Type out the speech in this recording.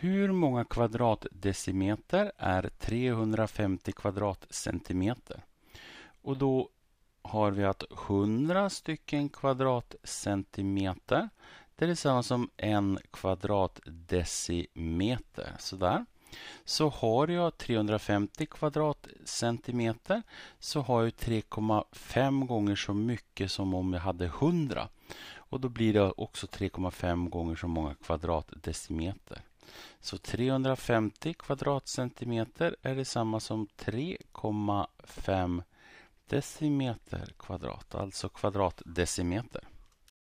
Hur många kvadratdecimeter är 350 kvadratcentimeter? Och då har vi att 100 stycken kvadratcentimeter det är detsamma som en kvadratdecimeter. Sådär. Så har jag 350 kvadratcentimeter så har jag 3,5 gånger så mycket som om jag hade 100. Och då blir det också 3,5 gånger så många kvadratdecimeter. Så 350 kvadratcentimeter är detsamma som 3,5 decimeter kvadrat, alltså kvadratdecimeter.